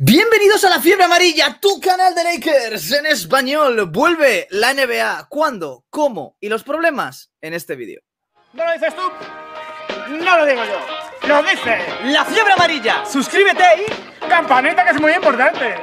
Bienvenidos a la fiebre amarilla, tu canal de Lakers en español. Vuelve la NBA. ¿Cuándo? ¿Cómo? Y los problemas en este vídeo. ¿No lo dices tú? No lo digo yo. Lo dice la fiebre amarilla. Suscríbete y campanita que es muy importante.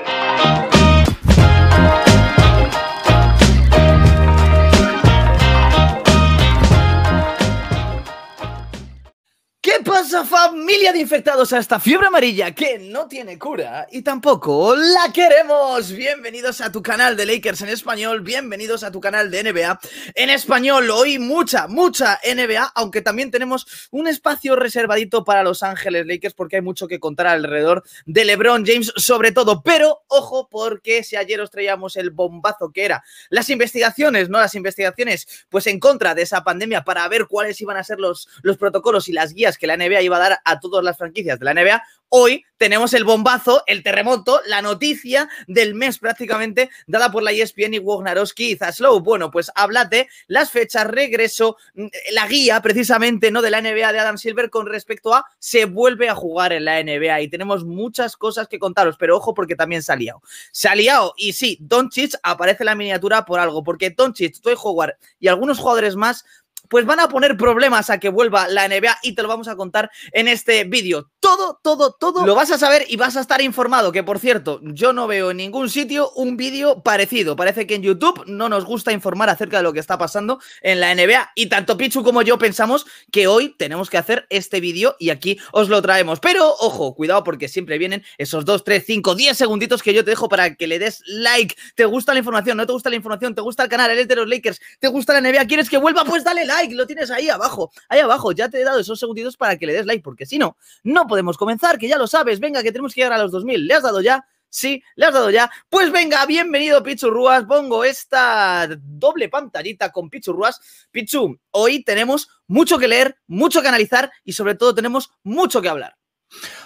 ¿Qué pasa familia de infectados a esta fiebre amarilla que no tiene cura y tampoco la queremos? Bienvenidos a tu canal de Lakers en español, bienvenidos a tu canal de NBA en español. Hoy mucha, mucha NBA, aunque también tenemos un espacio reservadito para Los Ángeles Lakers porque hay mucho que contar alrededor de LeBron James sobre todo. Pero ojo porque si ayer os traíamos el bombazo que era las investigaciones, ¿no? Las investigaciones pues en contra de esa pandemia para ver cuáles iban a ser los, los protocolos y las guías que la NBA iba a dar a todas las franquicias de la NBA, hoy tenemos el bombazo, el terremoto, la noticia del mes prácticamente dada por la ESPN y Wojnarowski y Zaslow. Bueno, pues háblate las fechas, regreso, mm, la guía precisamente no de la NBA de Adam Silver con respecto a se vuelve a jugar en la NBA y tenemos muchas cosas que contaros, pero ojo porque también se ha liado. Se ha liado y sí, Doncic aparece en la miniatura por algo, porque Doncic, Toy Howard y algunos jugadores más pues van a poner problemas a que vuelva la NBA y te lo vamos a contar en este vídeo. Todo, todo, todo lo vas a saber y vas a estar informado, que por cierto, yo no veo en ningún sitio un vídeo parecido. Parece que en YouTube no nos gusta informar acerca de lo que está pasando en la NBA y tanto Pichu como yo pensamos que hoy tenemos que hacer este vídeo y aquí os lo traemos. Pero ojo, cuidado porque siempre vienen esos 2, 3, 5, 10 segunditos que yo te dejo para que le des like. ¿Te gusta la información? ¿No te gusta la información? ¿Te gusta el canal? ¿Eres de los Lakers? ¿Te gusta la NBA? ¿Quieres que vuelva? Pues dale like like, lo tienes ahí abajo, ahí abajo, ya te he dado esos segunditos para que le des like, porque si no, no podemos comenzar, que ya lo sabes, venga, que tenemos que llegar a los 2000, ¿le has dado ya? Sí, le has dado ya. Pues venga, bienvenido Pichurruas. Pongo esta doble pantallita con Pichurruas. Pichu, hoy tenemos mucho que leer, mucho que analizar y sobre todo tenemos mucho que hablar.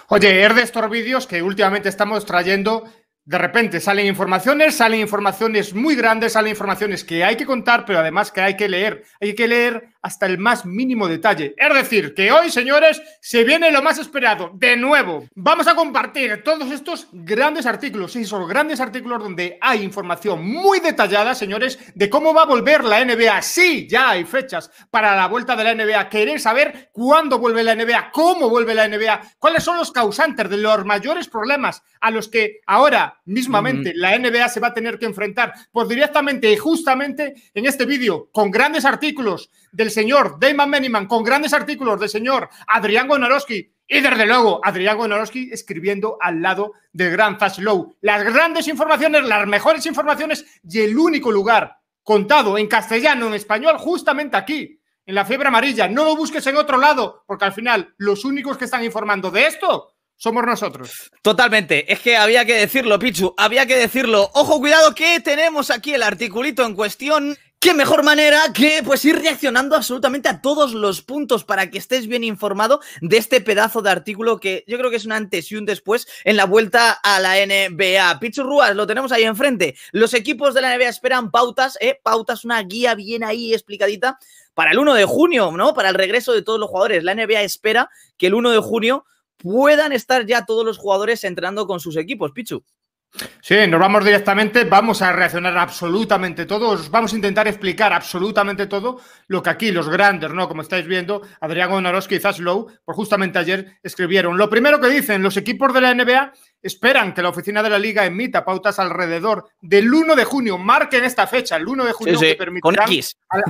Oye, es de estos vídeos que últimamente estamos trayendo de repente salen informaciones, salen informaciones muy grandes, salen informaciones que hay que contar, pero además que hay que leer. Hay que leer hasta el más mínimo detalle. Es decir, que hoy, señores, se viene lo más esperado. De nuevo, vamos a compartir todos estos grandes artículos. y son grandes artículos donde hay información muy detallada, señores, de cómo va a volver la NBA. Sí, ya hay fechas para la vuelta de la NBA. Queréis saber cuándo vuelve la NBA, cómo vuelve la NBA, cuáles son los causantes de los mayores problemas a los que ahora mismamente la NBA se va a tener que enfrentar. Pues directamente y justamente en este vídeo, con grandes artículos del señor Damon Meniman, con grandes artículos del señor Adrián Gonorowski y desde luego Adrián Gonorowski escribiendo al lado de Gran Fast Las grandes informaciones, las mejores informaciones y el único lugar contado en castellano, en español, justamente aquí, en la fiebre amarilla. No lo busques en otro lado, porque al final los únicos que están informando de esto somos nosotros. Totalmente. Es que había que decirlo, Pichu. Había que decirlo. Ojo, cuidado, que tenemos aquí el articulito en cuestión Qué mejor manera que pues ir reaccionando absolutamente a todos los puntos para que estés bien informado de este pedazo de artículo que yo creo que es un antes y un después en la vuelta a la NBA. Pichu Rúas, lo tenemos ahí enfrente. Los equipos de la NBA esperan pautas, ¿eh? pautas, una guía bien ahí explicadita para el 1 de junio, ¿no? Para el regreso de todos los jugadores. La NBA espera que el 1 de junio puedan estar ya todos los jugadores entrenando con sus equipos, Pichu. Sí, nos vamos directamente, vamos a reaccionar absolutamente todos, vamos a intentar explicar absolutamente todo lo que aquí los grandes, ¿no? Como estáis viendo, Adrián Gonaroski y Zaslow, por pues justamente ayer escribieron. Lo primero que dicen, los equipos de la NBA esperan que la oficina de la liga emita pautas alrededor del 1 de junio, marquen esta fecha, el 1 de junio, que permitirán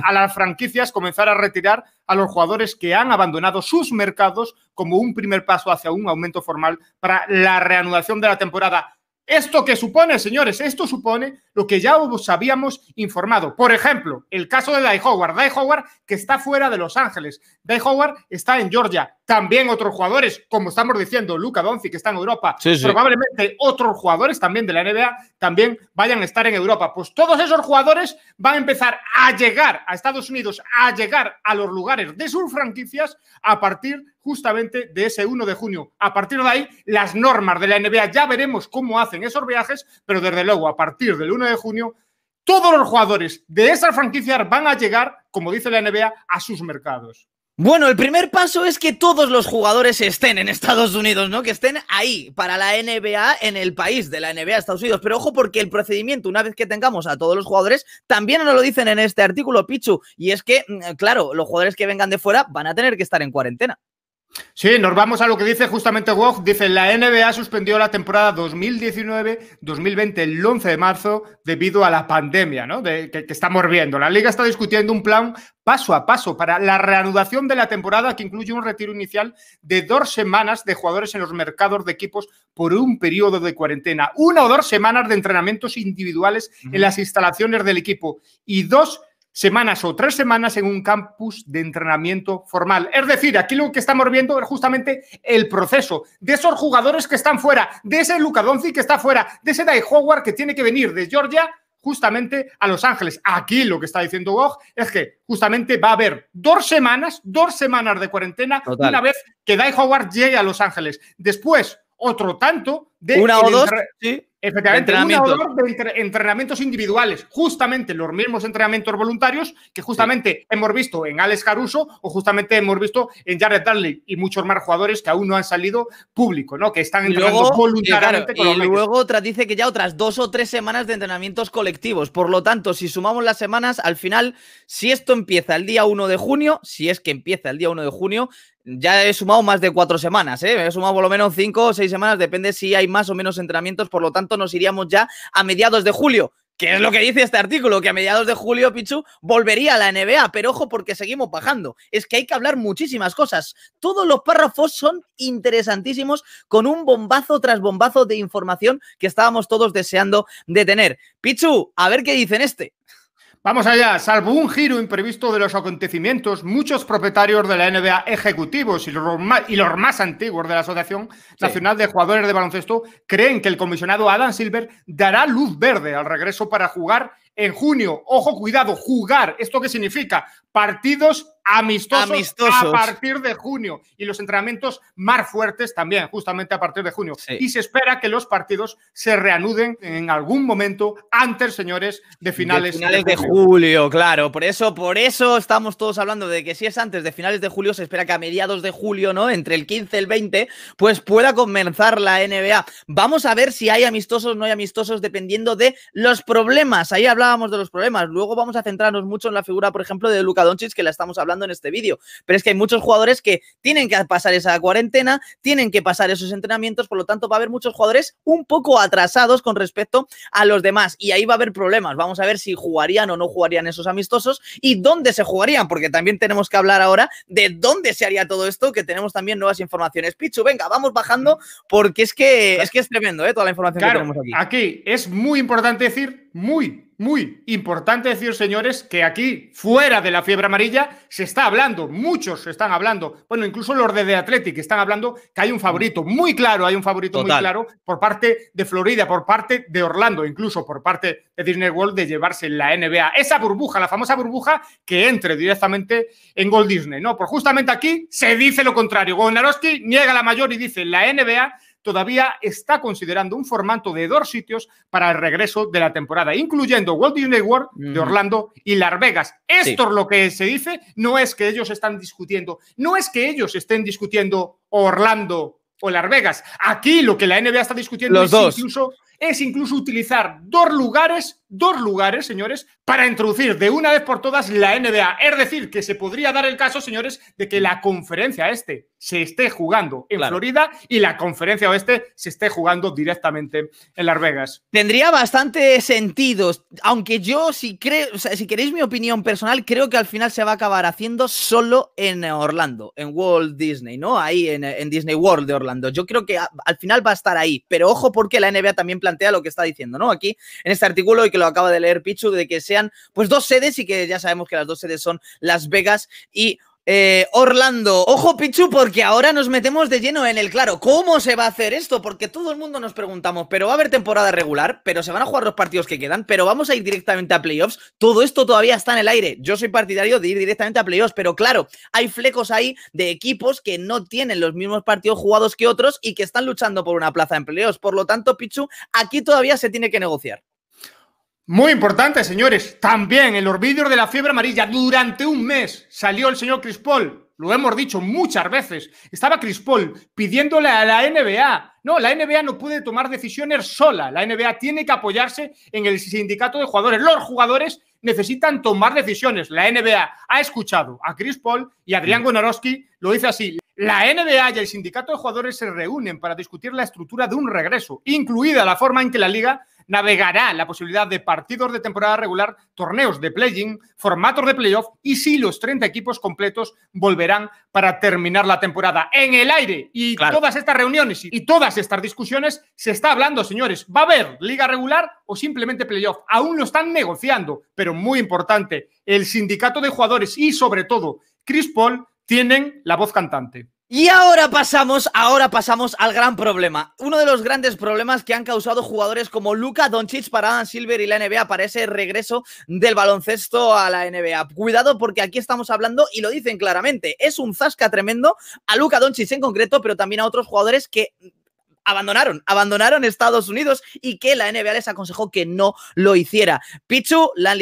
a las franquicias comenzar a retirar a los jugadores que han abandonado sus mercados como un primer paso hacia un aumento formal para la reanudación de la temporada ¿Esto que supone, señores? Esto supone lo que ya os habíamos informado. Por ejemplo, el caso de Dai Howard. Dai Howard que está fuera de Los Ángeles. Dai Howard está en Georgia. También otros jugadores, como estamos diciendo, Luca Donzi, que está en Europa. Probablemente otros jugadores también de la NBA también vayan a estar en Europa. Pues todos esos jugadores van a empezar a llegar a Estados Unidos, a llegar a los lugares de sus franquicias a partir justamente de ese 1 de junio. A partir de ahí, las normas de la NBA, ya veremos cómo hacen esos viajes, pero desde luego, a partir del 1 de junio, todos los jugadores de esas franquicias van a llegar, como dice la NBA, a sus mercados. Bueno, el primer paso es que todos los jugadores estén en Estados Unidos, ¿no? Que estén ahí para la NBA en el país de la NBA Estados Unidos. Pero ojo porque el procedimiento, una vez que tengamos a todos los jugadores, también nos lo dicen en este artículo, Pichu. Y es que, mm, claro, los jugadores que vengan de fuera van a tener que estar en cuarentena. Sí, nos vamos a lo que dice justamente Wolf. Dice, la NBA suspendió la temporada 2019-2020 el 11 de marzo debido a la pandemia ¿no? que, que, estamos viendo. La liga está discutiendo un plan paso a paso para la reanudación de la temporada que incluye un retiro inicial de dos semanas de jugadores en los mercados de equipos por un periodo de cuarentena, una o dos semanas de entrenamientos individuales en las instalaciones del equipo y dos semanas o tres semanas en un campus de entrenamiento formal. Es decir, aquí lo que estamos viendo es justamente el proceso de esos jugadores que están fuera, de ese Luca Donzi que está fuera, de ese Dai Howard que tiene que venir de Georgia justamente a Los Ángeles. Aquí lo que está diciendo Gog es que justamente va a haber dos semanas, dos semanas de cuarentena una vez que Dai Howard llegue a Los Ángeles. Después, otro tanto de... Una o dos, Efectivamente, de entrenamientos individuales, justamente los mismos entrenamientos voluntarios que justamente hemos visto en Alex Caruso o justamente hemos visto en Jared Dudley y muchos más jugadores que aún no han salido público, ¿no? Que están entrenando voluntariamente. Y, y luego otras dice que ya otras dos o tres semanas de entrenamientos colectivos. Por lo tanto, si sumamos las semanas, al final, si esto empieza el día 1 de junio, si es que empieza el día 1 de junio, ya he sumado más de cuatro semanas, ¿eh? he sumado por lo menos cinco o seis semanas, depende si hay más o menos entrenamientos, por lo tanto nos iríamos ya a mediados de julio, que es lo que dice este artículo, que a mediados de julio Pichu volvería a la NBA, pero ojo porque seguimos bajando, es que hay que hablar muchísimas cosas, todos los párrafos son interesantísimos con un bombazo tras bombazo de información que estábamos todos deseando de tener. Pichu, a ver qué dicen este. Vamos allá, salvo un giro imprevisto de los acontecimientos, muchos propietarios de la NBA ejecutivos y los más, antiguos de la Asociación Nacional de Jugadores de Baloncesto creen que el comisionado Adam Silver dará luz verde al regreso para jugar en junio. Ojo, cuidado, jugar. ¿Esto qué significa? partidos amistosos, a partir de junio y los entrenamientos más fuertes también, justamente a partir de junio. Y se espera que los partidos se reanuden en algún momento antes, señores, de finales de, finales de, julio. Claro, por eso, por eso estamos todos hablando de que si es antes de finales de julio, se espera que a mediados de julio, ¿no? Entre el 15 y el 20, pues pueda comenzar la NBA. Vamos a ver si hay amistosos o no hay amistosos dependiendo de los problemas. Ahí hablábamos de los problemas. Luego vamos a centrarnos mucho en la figura, por ejemplo, de Lucas Luka que la estamos hablando en este vídeo. Pero es que hay muchos jugadores que tienen que pasar esa cuarentena, tienen que pasar esos entrenamientos, por lo tanto va a haber muchos jugadores un poco atrasados con respecto a los demás y ahí va a haber problemas. Vamos a ver si jugarían o no jugarían esos amistosos y dónde se jugarían, porque también tenemos que hablar ahora de dónde se haría todo esto, que tenemos también nuevas informaciones. Pichu, venga, vamos bajando porque es que es, que es tremendo ¿eh? toda la información que tenemos aquí. Aquí es muy importante decir, muy muy importante decir, señores, que aquí, fuera de la fiebre amarilla, se está hablando, muchos se están hablando, bueno, incluso los de The Athletic están hablando que hay un favorito muy claro, hay un favorito muy claro por parte de Florida, por parte de Orlando, incluso por parte de Disney World de llevarse la NBA. Esa burbuja, la famosa burbuja que entre directamente en Gold Disney, ¿no? Por pues justamente aquí se dice lo contrario. Gonarowski niega la mayor y dice la NBA todavía está considerando un formato de dos sitios para el regreso de la temporada, incluyendo Walt Disney World de Orlando y Las Vegas. Esto es lo que se dice, no es que ellos están discutiendo, no es que ellos estén discutiendo Orlando o Las Vegas. Aquí lo que la NBA está discutiendo es, Incluso, es incluso utilizar dos lugares dos lugares, señores, para introducir de una vez por todas la NBA. Es decir, que se podría dar el caso, señores, de que la conferencia este se esté jugando en Florida y la conferencia oeste se esté jugando directamente en Las Vegas. Tendría bastante sentido, aunque yo, si, creo, si queréis mi opinión personal, creo que al final se va a acabar haciendo solo en Orlando, en Walt Disney, ¿no? Ahí en, Disney World de Orlando. Yo creo que al final va a estar ahí, pero ojo porque la NBA también plantea lo que está diciendo, ¿no? Aquí en este artículo y que lo acaba de leer Pichu, de que sean pues dos sedes y que ya sabemos que las dos sedes son Las Vegas y eh, Orlando, ojo Pichu, porque ahora nos metemos de lleno en el claro. ¿Cómo se va a hacer esto? Porque todo el mundo nos preguntamos, pero va a haber temporada regular, pero se van a jugar los partidos que quedan, pero vamos a ir directamente a playoffs. Todo esto todavía está en el aire. Yo soy partidario de ir directamente a playoffs, pero claro, hay flecos ahí de equipos que no tienen los mismos partidos jugados que otros y que están luchando por una plaza en playoffs. Por lo tanto, Pichu, aquí todavía se tiene que negociar. Muy importante, señores. También el vídeos de la fiebre amarilla. Durante un mes salió el señor Chris Paul. Lo hemos dicho muchas veces. Estaba Chris Paul pidiéndole a la NBA. No, la NBA no puede tomar decisiones sola. La NBA tiene que apoyarse en el sindicato de jugadores. Los jugadores necesitan tomar decisiones. La NBA ha escuchado a Chris Paul y Adrián Gonorowski mm. lo dice así. La NBA y el sindicato de jugadores se reúnen para discutir la estructura de un regreso, incluida la forma en que la liga navegará la posibilidad de partidos de temporada regular, torneos de play-in, formatos de playoff y si los 30 equipos completos volverán para terminar la temporada. En el aire y todas estas reuniones y todas estas discusiones se está hablando, señores. ¿Va a haber liga regular o simplemente playoff? Aún lo están negociando, pero muy importante, el sindicato de jugadores y sobre todo Chris Paul tienen la voz cantante. Y ahora pasamos, ahora pasamos al gran problema. Uno de los grandes problemas que han causado jugadores como Luca Doncic para Adam Silver y la NBA para ese regreso del baloncesto a la NBA. Cuidado porque aquí estamos hablando y lo dicen claramente, es un zasca tremendo a Luca Doncic en concreto, pero también a otros jugadores que abandonaron, abandonaron Estados Unidos y que la NBA les aconsejó que no lo hiciera. Pichu, la han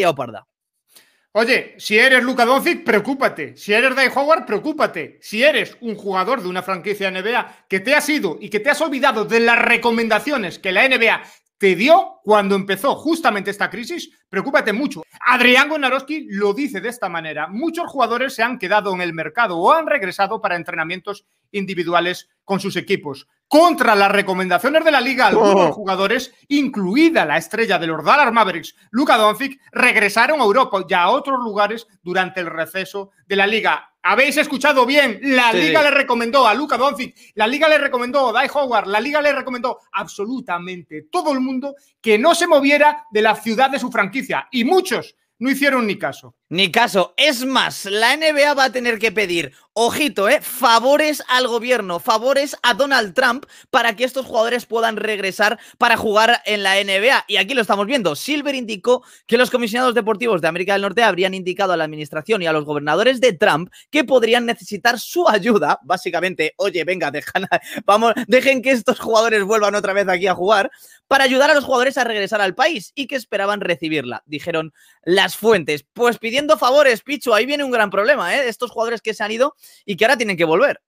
Oye, si eres Luka Doncic, preocúpate. Si eres Dai Howard, preocúpate. Si eres un jugador de una franquicia NBA que te ha sido y que te has olvidado de las recomendaciones que la NBA te dio cuando empezó justamente esta crisis, Preocúpate mucho. Adrián Gonaroski lo dice de esta manera. Muchos jugadores se han quedado en el mercado o han regresado para entrenamientos individuales con sus equipos. Contra las recomendaciones de la liga, oh. algunos jugadores, incluida la estrella de los Dallas Mavericks, Luka Doncic, regresaron a Europa y a otros lugares durante el receso de la liga. Habéis escuchado bien, la liga le recomendó a Luka Doncic, la liga le recomendó a Dai Howard, la liga le recomendó absolutamente todo el mundo que no se moviera de la ciudad de su franquicia y muchos no hicieron ni caso. Ni caso. Es más, la NBA va a tener que pedir, ojito, eh, favores al gobierno, favores a Donald Trump para que estos jugadores puedan regresar para jugar en la NBA. Y aquí lo estamos viendo. Silver indicó que los comisionados deportivos de América del Norte habrían indicado a la administración y a los gobernadores de Trump que podrían necesitar su ayuda. Básicamente, oye, venga, vamos, dejen que estos jugadores vuelvan otra vez aquí a jugar para ayudar a los jugadores a regresar al país y que esperaban recibirla, dijeron las fuentes. Pues pidieron favores, Picho, ahí viene un gran problema, ¿eh? Estos jugadores que se han ido y que ahora tienen que volver.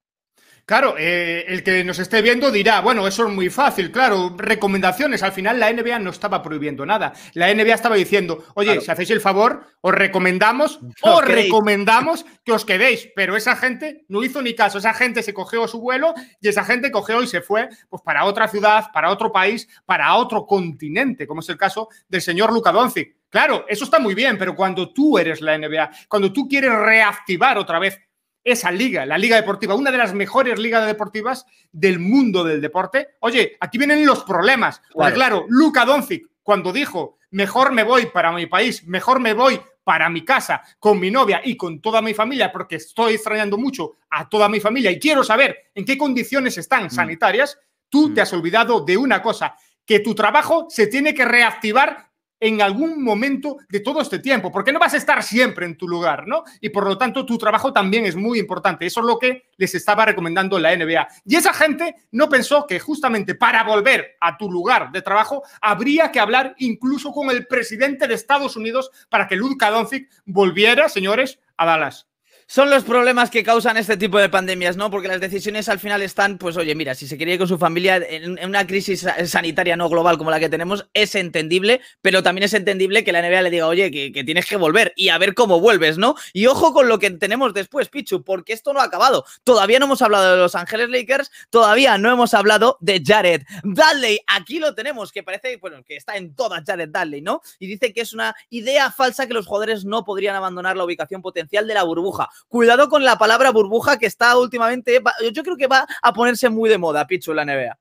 Claro, eh, el que nos esté viendo dirá, bueno, eso es muy fácil, claro, recomendaciones. Al final la NBA no estaba prohibiendo nada. La NBA estaba diciendo, oye, si hacéis el favor, os recomendamos, recomendamos que os quedéis. Pero esa gente no hizo ni caso. Esa gente se cogió su vuelo y esa gente cogió y se fue pues, para otra ciudad, para otro país, para otro continente, como es el caso del señor Luca Doncic Claro, eso está muy bien, pero cuando tú eres la NBA, cuando tú quieres reactivar otra vez esa liga, la liga deportiva, una de las mejores ligas deportivas del mundo del deporte, oye, aquí vienen los problemas. Claro, claro Luka Doncic, cuando dijo, mejor me voy para mi país, mejor me voy para mi casa, con mi novia y con toda mi familia, porque estoy extrañando mucho a toda mi familia y quiero saber en qué condiciones están mm. sanitarias, tú te mm. has olvidado de una cosa, que tu trabajo se tiene que reactivar en algún momento de todo este tiempo, porque no vas a estar siempre en tu lugar, ¿no? Y por lo tanto tu trabajo también es muy importante. Eso es lo que les estaba recomendando la NBA. Y esa gente no pensó que justamente para volver a tu lugar de trabajo habría que hablar incluso con el presidente de Estados Unidos para que Luka Doncic volviera, señores, a Dallas son los problemas que causan este tipo de pandemias, ¿no? Porque las decisiones al final están, pues oye, mira, si se quería ir con su familia en, una crisis sanitaria no global como la que tenemos, es entendible, pero también es entendible que la NBA le diga, oye, que, tienes que volver y a ver cómo vuelves, ¿no? Y ojo con lo que tenemos después, Pichu, porque esto no ha acabado. Todavía no hemos hablado de Los Ángeles Lakers, todavía no hemos hablado de Jared Dudley. Aquí lo tenemos, que parece, bueno, que está en todas Jared Dudley, ¿no? Y dice que es una idea falsa que los jugadores no podrían abandonar la ubicación potencial de la burbuja. Cuidado con la palabra burbuja que está últimamente, yo creo que va a ponerse muy de moda, Pichu, la NBA.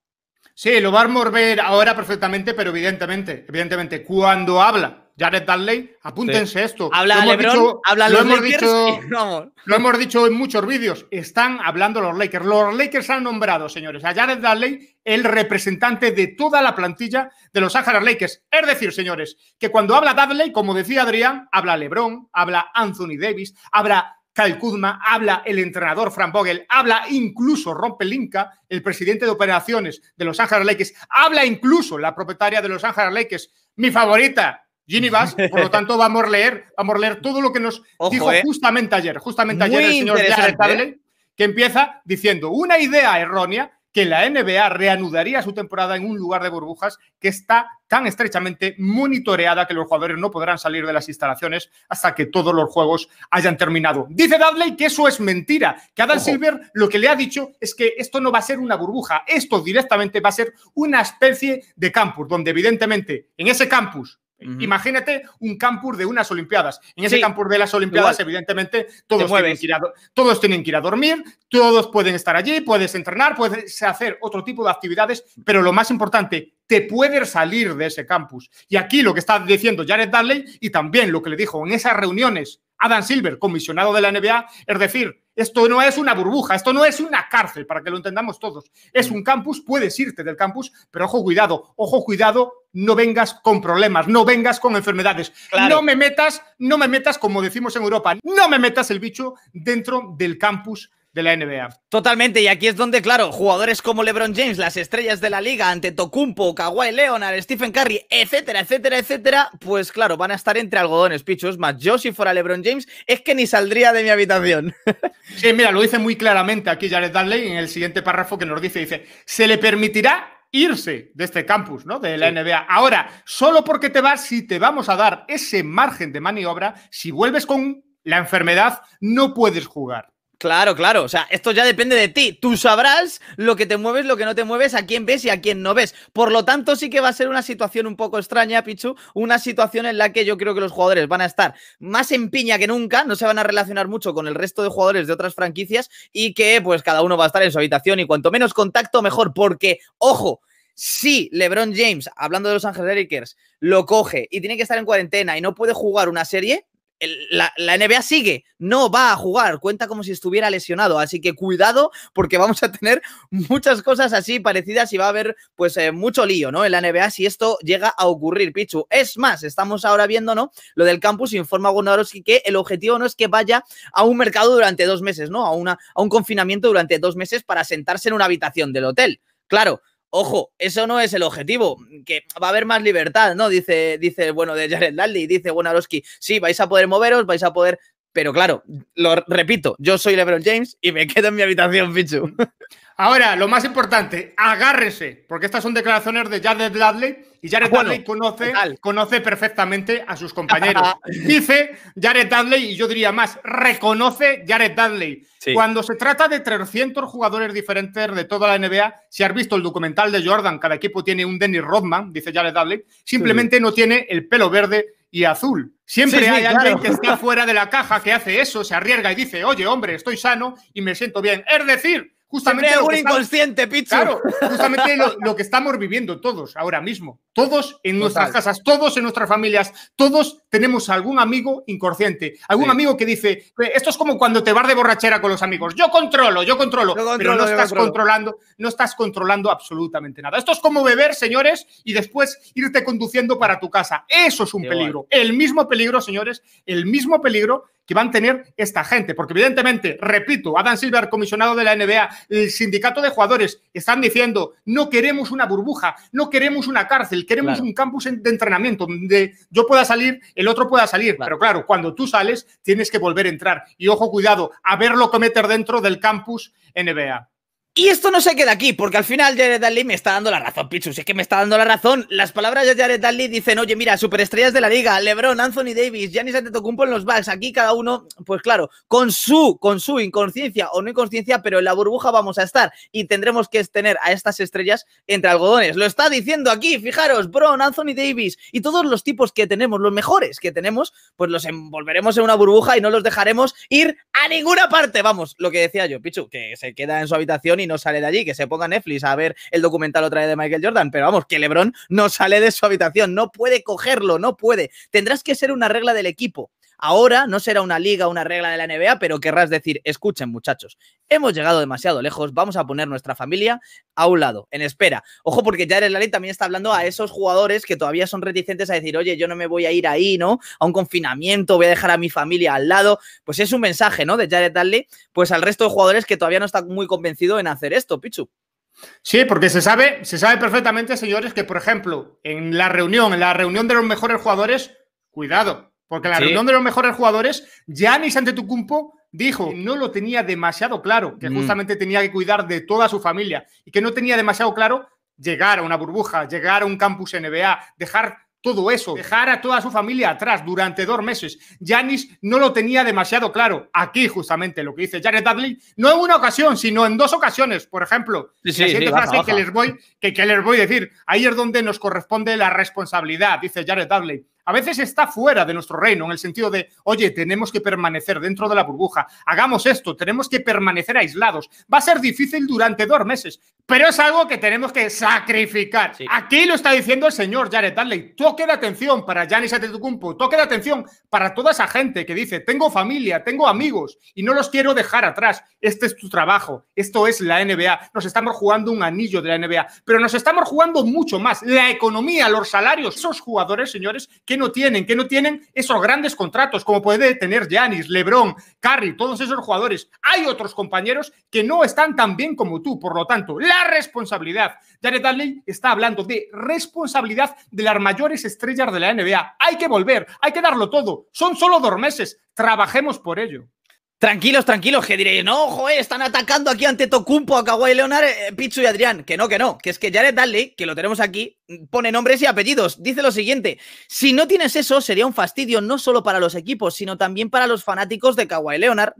Sí, lo va a ver ahora perfectamente, pero evidentemente, evidentemente, cuando habla Jared Dudley, apúntense esto. Habla LeBron, habla lo hemos Dicho, Lo hemos dicho en muchos vídeos. Están hablando los Lakers. Los Lakers han nombrado, señores, a Jared Dudley el representante de toda la plantilla de los Ángeles Lakers. Es decir, señores, que cuando habla Dudley, como decía Adrián, habla LeBron, habla Anthony Davis, habla Cal Kuzma, habla el entrenador Frank Vogel, habla incluso Rompe el presidente de operaciones de Los Ángeles Lakers, habla incluso la propietaria de Los Ángeles Lakers, mi favorita, Ginny Bass, por lo tanto vamos a leer, todo lo que nos dijo eh. justamente ayer, justamente ayer el señor Jared eh. que empieza diciendo una idea errónea que la NBA reanudaría su temporada en un lugar de burbujas que está tan estrechamente monitoreada que los jugadores no podrán salir de las instalaciones hasta que todos los juegos hayan terminado. Dice Dudley que eso es mentira, que Adam Silver lo que le ha dicho es que esto no va a ser una burbuja, esto directamente va a ser una especie de campus, donde evidentemente en ese campus Imagínate un campus de unas Olimpiadas. En ese campus de las Olimpiadas, evidentemente, todos tienen, que ir a, dormir, todos pueden estar allí, puedes entrenar, puedes hacer otro tipo de actividades, pero lo más importante, te puedes salir de ese campus. Y aquí lo que está diciendo Jared Dudley y también lo que le dijo en esas reuniones Adam Silver, comisionado de la NBA. Es decir, esto no es una burbuja, esto no es una cárcel, para que lo entendamos todos. Es un campus, puedes irte del campus, pero ojo, cuidado, ojo, cuidado, no vengas con problemas, no vengas con enfermedades. No me metas, no me metas, como decimos en Europa, no me metas el bicho dentro del campus de la NBA. Totalmente, y aquí es donde, claro, jugadores como LeBron James, las estrellas de la liga, ante Tokumpo, Kawhi Leonard, Stephen Curry, etcétera, etcétera, etcétera, pues claro, van a estar entre algodones, pichos. Más yo, si fuera LeBron James, es que ni saldría de mi habitación. Sí, mira, lo dice muy claramente aquí Jared Dudley en el siguiente párrafo que nos dice, dice, se le permitirá irse de este campus, ¿no? De la NBA. Ahora, solo porque te vas, si te vamos a dar ese margen de maniobra, si vuelves con la enfermedad, no puedes jugar. Claro, claro. O sea, esto ya depende de ti. Tú sabrás lo que te mueves, lo que no te mueves, a quién ves y a quién no ves. Por lo tanto, sí que va a ser una situación un poco extraña, Pichu. Una situación en la que yo creo que los jugadores van a estar más en piña que nunca, no se van a relacionar mucho con el resto de jugadores de otras franquicias y que, pues, cada uno va a estar en su habitación y cuanto menos contacto, mejor. Porque, ojo, si LeBron James, hablando de los Ángeles Lakers, lo coge y tiene que estar en cuarentena y no puede jugar una serie, la, NBA sigue, no va a jugar, cuenta como si estuviera lesionado, así que cuidado porque vamos a tener muchas cosas así parecidas y va a haber pues eh, mucho lío, ¿no? En la NBA si esto llega a ocurrir, Pichu. Es más, estamos ahora viendo, ¿no? Lo del campus informa Gonarowski que el objetivo no es que vaya a un mercado durante dos meses, ¿no? A, una, a un confinamiento durante dos meses para sentarse en una habitación del hotel. Claro, Ojo, eso no es el objetivo, que va a haber más libertad, ¿no? Dice, dice bueno, de Jared Dudley, dice Wonarowski, sí, vais a poder moveros, vais a poder... Pero claro, lo repito, yo soy LeBron James y me quedo en mi habitación, bicho. Ahora, lo más importante, agárrese, porque estas son declaraciones de Jared Dudley y Jared ah, Dudley conoce, perfectamente a sus compañeros. Dice Jared Dudley, y yo diría más, reconoce Jared Dudley. Cuando se trata de 300 jugadores diferentes de toda la NBA, si has visto el documental de Jordan, cada equipo tiene un Dennis Rodman, dice Jared Dudley, simplemente no tiene el pelo verde y azul. Siempre hay alguien que está fuera de la caja que hace eso, se arriesga y dice, oye, hombre, estoy sano y me siento bien. Es decir, justamente... un inconsciente, Claro, justamente lo que estamos viviendo todos ahora mismo. Todos en nuestras casas, todos en nuestras familias, todos tenemos algún amigo inconsciente, algún amigo que dice, esto es como cuando te vas de borrachera con los amigos, yo controlo, yo controlo, pero no estás controlando, no estás controlando absolutamente nada. Esto es como beber, señores, y después irte conduciendo para tu casa. Eso es un peligro, el mismo peligro, señores, el mismo peligro que van a tener esta gente, porque evidentemente, repito, Adam Silver, comisionado de la NBA, el sindicato de jugadores, están diciendo, no queremos una burbuja, no queremos una cárcel, queremos un campus de entrenamiento donde yo pueda salir, el otro pueda salir. Pero claro, cuando tú sales, tienes que volver a entrar. Y ojo, cuidado, a ver lo que meter dentro del campus NBA. Y esto no se queda aquí, porque al final Jared Dudley me está dando la razón, Pichu. Si que me está dando la razón, las palabras de Jared Dudley dicen, oye, mira, superestrellas de la liga, LeBron, Anthony Davis, Giannis Antetokounmpo en los Bucks, aquí cada uno, pues claro, con su, con su inconsciencia o no inconsciencia, pero en la burbuja vamos a estar y tendremos que tener a estas estrellas entre algodones. Lo está diciendo aquí, fijaros, Bron, Anthony Davis y todos los tipos que tenemos, los mejores que tenemos, pues los envolveremos en una burbuja y no los dejaremos ir a ninguna parte. Vamos, lo que decía yo, Pichu, que se queda en su habitación y no sale de allí, que se ponga Netflix a ver el documental otra vez de Michael Jordan, pero vamos, que LeBron no sale de su habitación, no puede cogerlo, no puede. Tendrás que ser una regla del equipo. Ahora no será una liga, una regla de la NBA, pero querrás decir, escuchen muchachos, hemos llegado demasiado lejos, vamos a poner nuestra familia a un lado, en espera. Ojo porque Jared Lally también está hablando a esos jugadores que todavía son reticentes a decir, oye, yo no me voy a ir ahí, ¿no? A un confinamiento, voy a dejar a mi familia al lado. Pues es un mensaje, ¿no? De Jared Lally, pues al resto de jugadores que todavía no están muy convencidos en hacer esto, Pichu. Sí, porque se sabe, se sabe perfectamente, señores, que por ejemplo, en la reunión, en la reunión de los mejores jugadores, cuidado, porque la reunión de los mejores jugadores, Giannis Antetokounmpo dijo que no lo tenía demasiado claro, que mm. justamente tenía que cuidar de toda su familia y que no tenía demasiado claro llegar a una burbuja, llegar a un campus NBA, dejar todo eso, dejar a toda su familia atrás durante dos meses. Janis no lo tenía demasiado claro. Aquí, justamente, lo que dice Jared Dudley, no en una ocasión, sino en dos ocasiones, por ejemplo. la siguiente frase les voy que, que les voy a decir, ahí es donde nos corresponde la responsabilidad, dice Jared Dudley a veces está fuera de nuestro reino, en el sentido de, oye, tenemos que permanecer dentro de la burbuja, hagamos esto, tenemos que permanecer aislados. Va a ser difícil durante dos meses, pero es algo que tenemos que sacrificar. Aquí lo está diciendo el señor Jared Dudley. Toque de atención para Janis tucumpo toque de atención para toda esa gente que dice, tengo familia, tengo amigos y no los quiero dejar atrás. Este es tu trabajo, esto es la NBA. Nos estamos jugando un anillo de la NBA, pero nos estamos jugando mucho más. La economía, los salarios, esos jugadores, señores, que no tienen? que no tienen esos grandes contratos como puede tener Giannis, Lebron, Curry, todos esos jugadores? Hay otros compañeros que no están tan bien como tú, por lo tanto, la responsabilidad. Jared Dudley está hablando de responsabilidad de las mayores estrellas de la NBA. Hay que volver, hay que darlo todo. Son solo dos meses, trabajemos por ello. Tranquilos, tranquilos, que diréis, no, joder, están atacando aquí ante Tocumpo, a Kawhi Leonard, eh, Pichu y Adrián. Que no, que no, que es que Jared Dudley, que lo tenemos aquí, Mm, pone nombres y apellidos. Dice lo siguiente, si no tienes eso sería un fastidio no solo para los equipos, sino también para los fanáticos de Kawhi Leonard,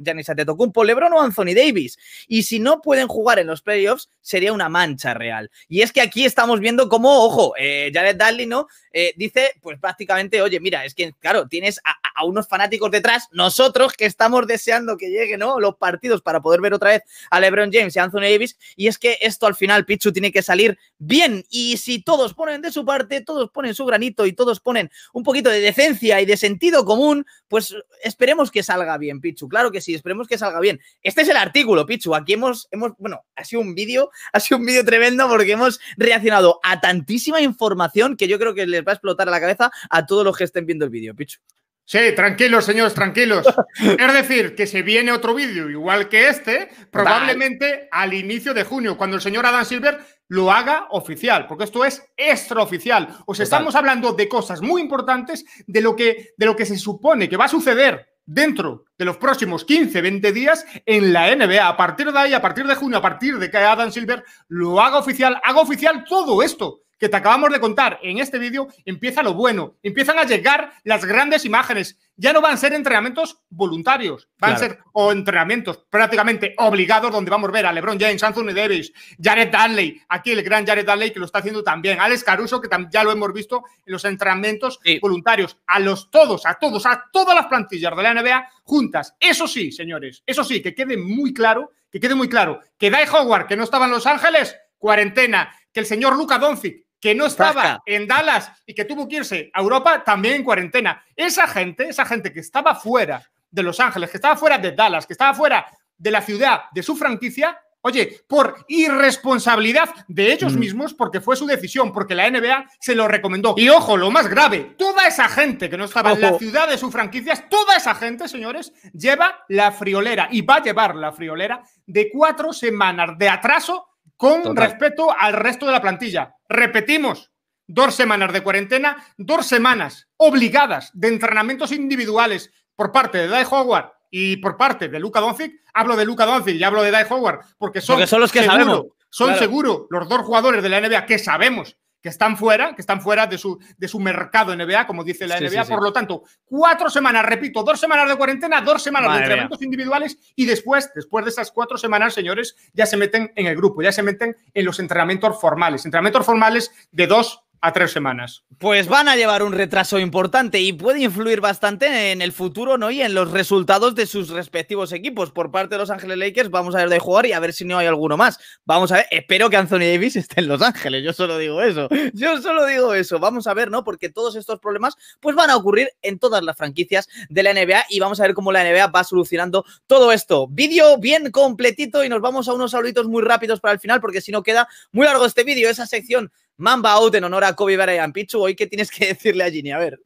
tocó un LeBron o Anthony Davis. Y si no pueden jugar en los playoffs, sería una mancha real. Y es que aquí estamos viendo cómo, ojo, eh, Jared Dudley, ¿no? Eh, dice, pues prácticamente, oye, mira, es que, claro, tienes a, unos fanáticos detrás, nosotros que estamos deseando que lleguen, ¿no? Los partidos para poder ver otra vez a LeBron James y Anthony Davis. Y es que esto al final, Pichu, tiene que salir bien. Y si todos ponen de su parte, todos ponen su granito y todos ponen un poquito de decencia y de sentido común, pues esperemos que salga bien, Pichu. Claro que sí, esperemos que salga bien. Este es el artículo, Pichu. Aquí hemos, hemos bueno, ha sido un vídeo, ha sido un vídeo tremendo porque hemos reaccionado a tantísima información que yo creo que les va a explotar a la cabeza a todos los que estén viendo el vídeo, Pichu. Sí, tranquilos, señores, tranquilos. Es decir, que se viene otro vídeo igual que este, probablemente al inicio de junio, cuando el señor Adam Silver lo haga oficial, porque esto es extraoficial. Os estamos hablando de cosas muy importantes de lo, que, de lo que se supone que va a suceder dentro de los próximos 15, 20 días en la NBA. A partir de ahí, a partir de junio, a partir de que Adam Silver lo haga oficial, haga oficial todo esto que te acabamos de contar en este vídeo, empieza lo bueno. Empiezan a llegar las grandes imágenes. Ya no van a ser entrenamientos voluntarios, van a ser o entrenamientos prácticamente obligados, donde vamos a ver a LeBron James, Anthony Davis, Jared Dudley, aquí el gran Jared Dudley que lo está haciendo también, Alex Caruso, que ya lo hemos visto en los entrenamientos voluntarios, a los todos, a todos, a todas las plantillas de la NBA juntas. Eso sí, señores, eso sí, que quede muy claro, que quede muy claro, que Dai Howard, que no estaba en Los Ángeles, cuarentena, que el señor Luca Doncic que no estaba en Dallas y que tuvo que irse a Europa también en cuarentena. Esa gente, esa gente que estaba fuera de Los Ángeles, que estaba fuera de Dallas, que estaba fuera de la ciudad de su franquicia, oye, por irresponsabilidad de ellos mm. mismos, porque fue su decisión, porque la NBA se lo recomendó. Y ojo, lo más grave, toda esa gente que no estaba en la ciudad de su franquicias, toda esa gente, señores, lleva la friolera y va a llevar la friolera de cuatro semanas de atraso con respeto al resto de la plantilla. Repetimos, dos semanas de cuarentena, dos semanas obligadas de entrenamientos individuales por parte de Dai Howard y por parte de Luca Doncic. Hablo de Luca Doncic y hablo de Dai Howard porque son, los que sabemos. Son seguro los dos jugadores de la NBA que sabemos que están fuera, que están fuera de su, de su mercado NBA, como dice la NBA. Por lo tanto, cuatro semanas, repito, dos semanas de cuarentena, dos semanas de entrenamientos individuales y después, después de esas cuatro semanas, señores, ya se meten en el grupo, ya se meten en los entrenamientos formales. Entrenamientos formales de dos a tres semanas. Pues van a llevar un retraso importante y puede influir bastante en el futuro ¿no? y en los resultados de sus respectivos equipos. Por parte de Los Ángeles Lakers, vamos a ver de jugar y a ver si no hay alguno más. Vamos a ver, espero que Anthony Davis esté en Los Ángeles, yo solo digo eso. Yo solo digo eso. Vamos a ver, ¿no? Porque todos estos problemas pues van a ocurrir en todas las franquicias de la NBA y vamos a ver cómo la NBA va solucionando todo esto. Vídeo bien completito y nos vamos a unos saluditos muy rápidos para el final porque si no queda muy largo este vídeo, esa sección Mamba out en honor a Kobe Bryant. Pichu, hoy qué tienes que decirle a Ginny, a ver.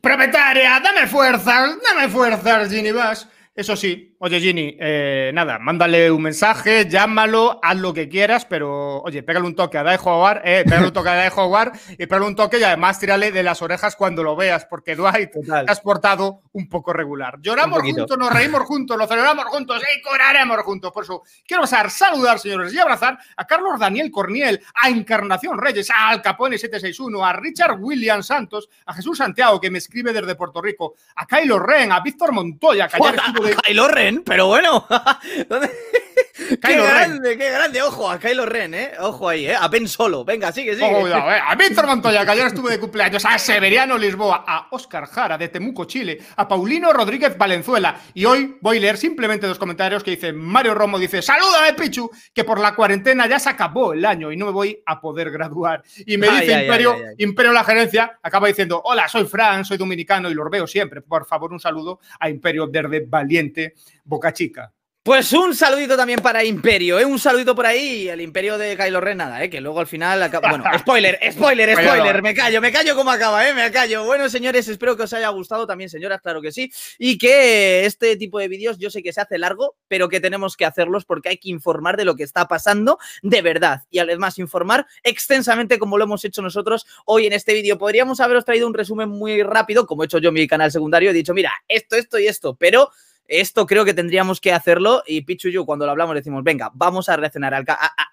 Propietaria, dame fuerzas, dame fuerzas, Ginny Bass. Eso sí, Oye, Gini, eh, nada, mándale un mensaje, llámalo, haz lo que quieras, pero oye, pégale un toque a Dai Howard, eh, pégale un toque a Dai Howard y pégale un toque y además tírale de las orejas cuando lo veas, porque Dwight te has portado un poco regular. Lloramos juntos, nos reímos juntos, lo celebramos juntos y coraremos juntos. Por eso quiero pasar, saludar, señores, y abrazar a Carlos Daniel Corniel, a Encarnación Reyes, a Al Capone 761, a Richard William Santos, a Jesús Santiago, que me escribe desde Puerto Rico, a Kylo Ren, a Víctor Montoya, a ayer estuvo ¡Kylo Ren! pero bueno. qué grande, qué grande. Ojo a Kylo Ren, ¿eh? Ojo ahí, ¿eh? A Ben Solo. Venga, sigue, sigue. Ojo, oh, eh. A Víctor Montoya, que ayer estuve de cumpleaños. A Severiano Lisboa. A Oscar Jara de Temuco, Chile. A Paulino Rodríguez Valenzuela. Y hoy voy a leer simplemente dos comentarios que dice Mario Romo. Dice, saluda de eh, Pichu, que por la cuarentena ya se acabó el año y no me voy a poder graduar. Y me dice Imperio, Imperio la gerencia, acaba diciendo, hola, soy Fran, soy dominicano y los veo siempre. Por favor, un saludo a Imperio Verde Valiente Boca Chica. Pues un saludito también para Imperio, ¿eh? Un saludito por ahí, el Imperio de Kylo Ren, nada, ¿eh? Que luego al final acaba... Bueno, spoiler, spoiler, spoiler, me callo, me callo como acaba, ¿eh? Me callo. Bueno, señores, espero que os haya gustado también, señoras, claro que sí. Y que este tipo de vídeos yo sé que se hace largo, pero que tenemos que hacerlos porque hay que informar de lo que está pasando de verdad. Y además informar extensamente como lo hemos hecho nosotros hoy en este vídeo. Podríamos haberos traído un resumen muy rápido, como he hecho yo en mi canal secundario, he dicho, mira, esto, esto y esto, pero... Esto creo que tendríamos que hacerlo y Pichu y yo cuando lo hablamos decimos, venga, vamos a reaccionar al,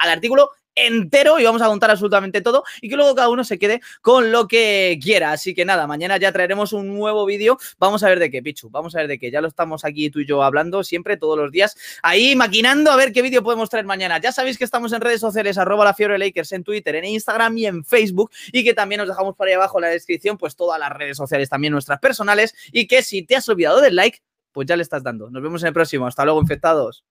artículo entero y vamos a contar absolutamente todo y que luego cada uno se quede con lo que quiera. Así que nada, mañana ya traeremos un nuevo vídeo. Vamos a ver de qué, Pichu, vamos a ver de qué. Ya lo estamos aquí tú y yo hablando siempre, todos los días, ahí maquinando a ver qué vídeo podemos traer mañana. Ya sabéis que estamos en redes sociales, arroba la fiebre Lakers en Twitter, en Instagram y en Facebook y que también os dejamos por ahí abajo en la descripción pues todas las redes sociales, también nuestras personales y que si te has olvidado del like, pues ya le estás dando. Nos vemos en el próximo. Hasta luego, infectados.